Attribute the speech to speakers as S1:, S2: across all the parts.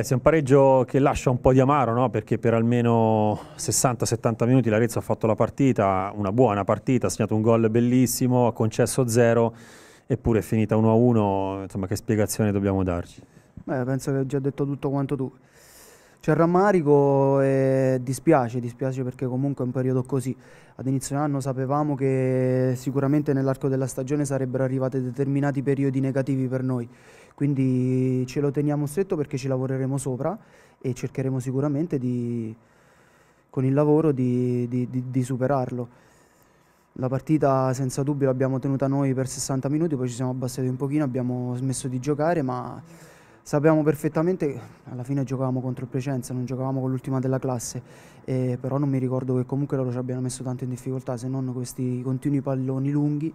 S1: è un pareggio che lascia un po' di amaro, no? perché per almeno 60-70 minuti l'Arezzo ha fatto la partita, una buona partita, ha segnato un gol bellissimo, ha concesso zero, eppure è finita 1-1, insomma che spiegazione dobbiamo darci?
S2: Beh, penso che hai già detto tutto quanto tu. C'è rammarico e dispiace, dispiace perché comunque è un periodo così. Ad inizio anno sapevamo che sicuramente nell'arco della stagione sarebbero arrivati determinati periodi negativi per noi, quindi ce lo teniamo stretto perché ci lavoreremo sopra e cercheremo sicuramente di, con il lavoro di, di, di superarlo. La partita senza dubbio l'abbiamo tenuta noi per 60 minuti, poi ci siamo abbassati un pochino, abbiamo smesso di giocare, ma sappiamo perfettamente, alla fine giocavamo contro il Piacenza, non giocavamo con l'ultima della classe, eh, però non mi ricordo che comunque loro ci abbiano messo tanto in difficoltà, se non questi continui palloni lunghi.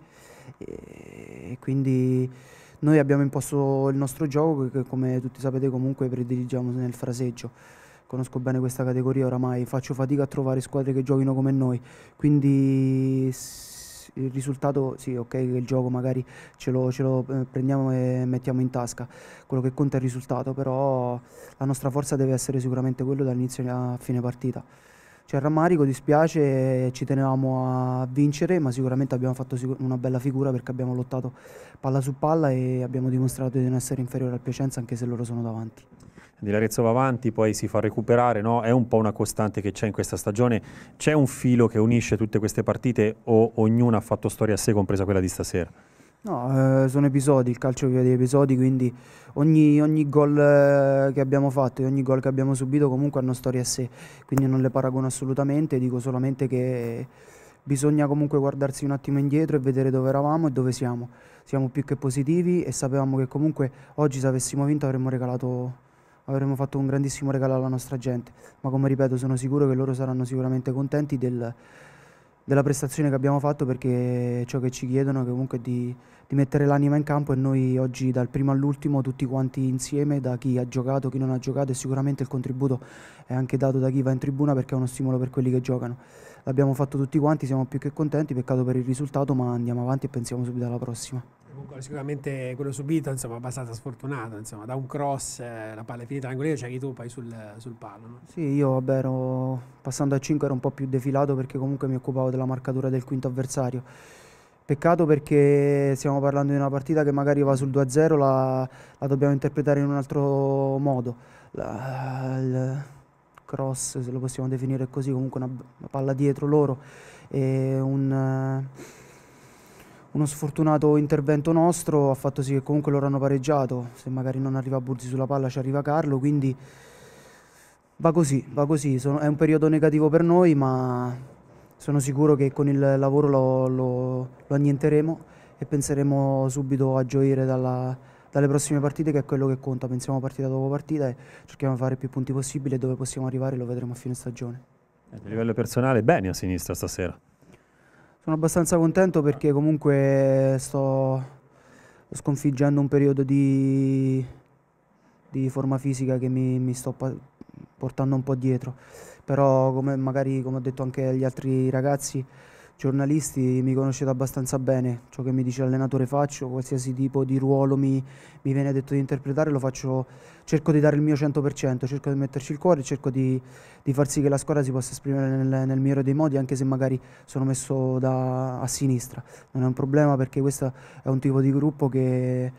S2: Eh, e quindi noi abbiamo imposto il nostro gioco che come tutti sapete comunque prediligiamo nel fraseggio. Conosco bene questa categoria oramai, faccio fatica a trovare squadre che giochino come noi, quindi il risultato sì, ok, che il gioco magari ce lo, ce lo eh, prendiamo e mettiamo in tasca, quello che conta è il risultato, però la nostra forza deve essere sicuramente quello dall'inizio a fine partita. C'è cioè, rammarico, dispiace, ci tenevamo a vincere, ma sicuramente abbiamo fatto una bella figura perché abbiamo lottato palla su palla e abbiamo dimostrato di non essere inferiori al Piacenza anche se loro sono davanti
S1: di Larezzo va avanti, poi si fa recuperare, no? è un po' una costante che c'è in questa stagione. C'è un filo che unisce tutte queste partite o ognuna ha fatto storia a sé, compresa quella di stasera?
S2: No, eh, sono episodi, il calcio vive di episodi, quindi ogni, ogni gol eh, che abbiamo fatto e ogni gol che abbiamo subito comunque hanno storia a sé, quindi non le paragono assolutamente, dico solamente che bisogna comunque guardarsi un attimo indietro e vedere dove eravamo e dove siamo. Siamo più che positivi e sapevamo che comunque oggi se avessimo vinto avremmo regalato avremmo fatto un grandissimo regalo alla nostra gente, ma come ripeto sono sicuro che loro saranno sicuramente contenti del, della prestazione che abbiamo fatto perché ciò che ci chiedono comunque è di, di mettere l'anima in campo e noi oggi dal primo all'ultimo tutti quanti insieme, da chi ha giocato, chi non ha giocato e sicuramente il contributo è anche dato da chi va in tribuna perché è uno stimolo per quelli che giocano. L'abbiamo fatto tutti quanti, siamo più che contenti, peccato per il risultato ma andiamo avanti e pensiamo subito alla prossima.
S1: Comunque, sicuramente quello subito, insomma, abbastanza sfortunato, insomma, da un cross eh, la palla è finita l'angolino c'è c'eri tu poi sul, sul palo, no?
S2: Sì, io vabbè, ero, passando a 5 ero un po' più defilato perché comunque mi occupavo della marcatura del quinto avversario. Peccato perché stiamo parlando di una partita che magari va sul 2-0, la, la dobbiamo interpretare in un altro modo. La, il cross, se lo possiamo definire così, comunque una, una palla dietro loro e un... Uh, uno sfortunato intervento nostro ha fatto sì che comunque loro hanno pareggiato. Se magari non arriva Burzi sulla palla ci arriva Carlo, quindi va così, va così. Sono, è un periodo negativo per noi, ma sono sicuro che con il lavoro lo, lo, lo annienteremo e penseremo subito a gioire dalla, dalle prossime partite, che è quello che conta. Pensiamo partita dopo partita e cerchiamo di fare più punti possibile. dove possiamo arrivare lo vedremo a fine stagione.
S1: A livello personale, bene a sinistra stasera.
S2: Sono abbastanza contento perché comunque sto sconfiggendo un periodo di, di forma fisica che mi, mi sto portando un po' dietro. Però come magari come ho detto anche agli altri ragazzi giornalisti mi conoscete abbastanza bene, ciò che mi dice l'allenatore faccio, qualsiasi tipo di ruolo mi, mi viene detto di interpretare lo faccio, cerco di dare il mio 100%, cerco di metterci il cuore, cerco di, di far sì che la squadra si possa esprimere nel, nel migliore dei modi anche se magari sono messo da, a sinistra, non è un problema perché questo è un tipo di gruppo che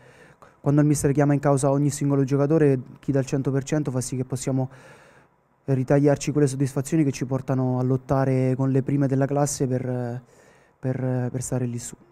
S2: quando il mister chiama in causa ogni singolo giocatore chi dà il 100% fa sì che possiamo ritagliarci quelle soddisfazioni che ci portano a lottare con le prime della classe per, per, per stare lì su.